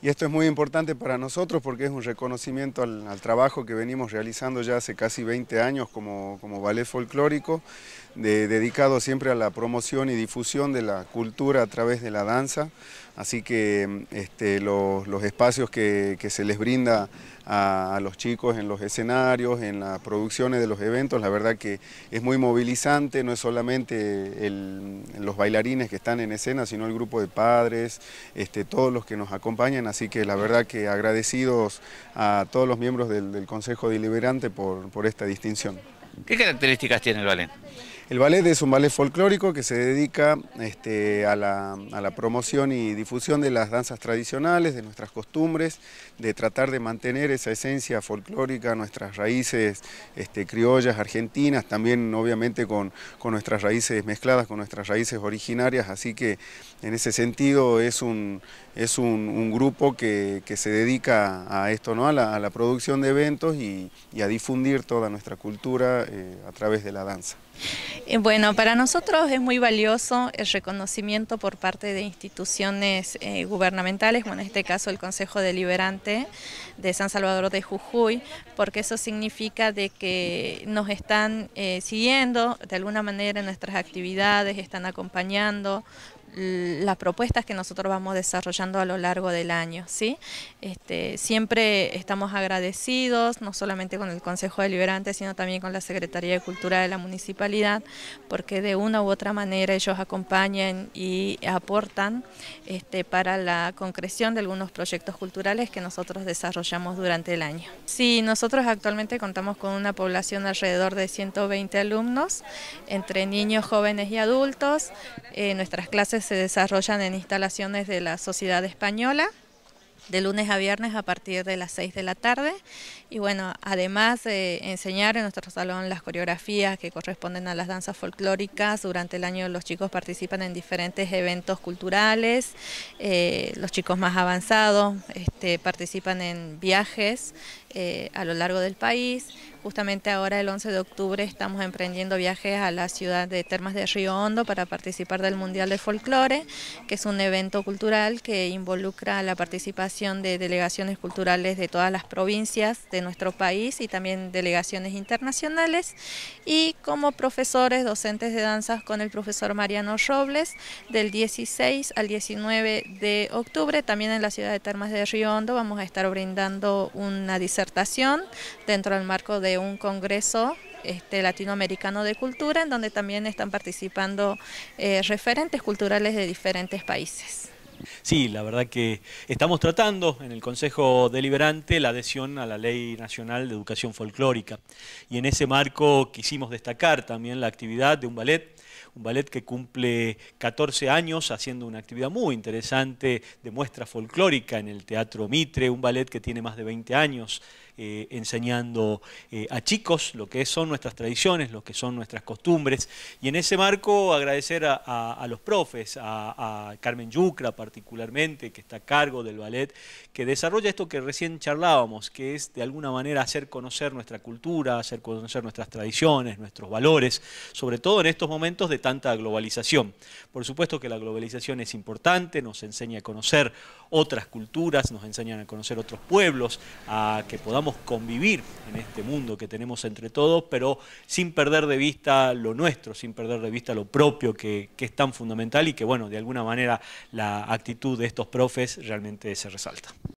Y esto es muy importante para nosotros porque es un reconocimiento al, trabajo que venimos realizando ya hace casi 20 años como, ballet folclórico, de, dedicado siempre a la promoción y difusión de la cultura a través de la danza. Así que este, los, espacios que, se les brinda a, los chicos en los escenarios, en las producciones de los eventos, la verdad que es muy movilizante, no es solamente los bailarines que están en escena, sino el grupo de padres, este, todos los que nos acompañan, así que la verdad que agradecidos a todos los miembros del, Consejo Deliberante por, esta distinción. ¿Qué características tiene el Balén? El ballet es un ballet folclórico que se dedica este, a, la, promoción y difusión de las danzas tradicionales, de nuestras costumbres, de tratar de mantener esa esencia folclórica, nuestras raíces este, criollas, argentinas, también obviamente con, nuestras raíces mezcladas, con nuestras raíces originarias, así que en ese sentido es un, es un, grupo que, se dedica a esto, ¿no? a, la, producción de eventos y, a difundir toda nuestra cultura eh, a través de la danza. Eh, bueno, para nosotros es muy valioso el reconocimiento por parte de instituciones eh, gubernamentales, bueno, en este caso el Consejo Deliberante de San Salvador de Jujuy, porque eso significa de que nos están eh, siguiendo de alguna manera en nuestras actividades, están acompañando, Mm, las propuestas que nosotros vamos desarrollando a lo largo del año. ¿sí? Este, siempre estamos agradecidos, no solamente con el Consejo Deliberante, sino también con la Secretaría de Cultura de la Municipalidad, porque de una u otra manera ellos acompañan y aportan este, para la concreción de algunos proyectos culturales que nosotros desarrollamos durante el año. Sí, nosotros actualmente contamos con una población alrededor de 120 alumnos, entre niños, jóvenes y adultos. Eh, nuestras clases se desarrollan en instalaciones de la Sociedad Española de lunes a viernes a partir de las 6 de la tarde. Y bueno, además de enseñar en nuestro salón las coreografías que corresponden a las danzas folclóricas, durante el año los chicos participan en diferentes eventos culturales, eh, los chicos más avanzados, este, participan en viajes eh, a lo largo del país. Justamente ahora el 11 de octubre estamos emprendiendo viajes a la ciudad de Termas de Río Hondo para participar del Mundial de Folclore, que es un evento cultural que involucra la participación de delegaciones culturales de todas las provincias de nuestro país y también delegaciones internacionales. Y como profesores, docentes de danzas con el profesor Mariano Robles, del 16 al 19 de octubre, también en la ciudad de Termas de Río vamos a estar brindando una disertación dentro del marco de un congreso este, latinoamericano de cultura, en donde también están participando eh, referentes culturales de diferentes países. Sí, la verdad que estamos tratando en el Consejo Deliberante la adhesión a la Ley Nacional de Educación Folclórica y en ese marco quisimos destacar también la actividad de un ballet un ballet que cumple 14 años haciendo una actividad muy interesante de muestra folclórica en el Teatro Mitre, un ballet que tiene más de 20 años eh, enseñando eh, a chicos lo que son nuestras tradiciones, lo que son nuestras costumbres. Y en ese marco agradecer a, los profes, a, a, Carmen Yucra particularmente, que está a cargo del ballet, que desarrolla esto que recién charlábamos, que es de alguna manera hacer conocer nuestra cultura, hacer conocer nuestras tradiciones, nuestros valores, sobre todo en estos momentos de tanta globalización. Por supuesto que la globalización es importante, nos enseña a conocer otras culturas, nos enseñan a conocer otros pueblos, a que podamos convivir en este mundo que tenemos entre todos, pero sin perder de vista lo nuestro, sin perder de vista lo propio que, que es tan fundamental y que, bueno, de alguna manera la actitud de estos profes realmente se resalta.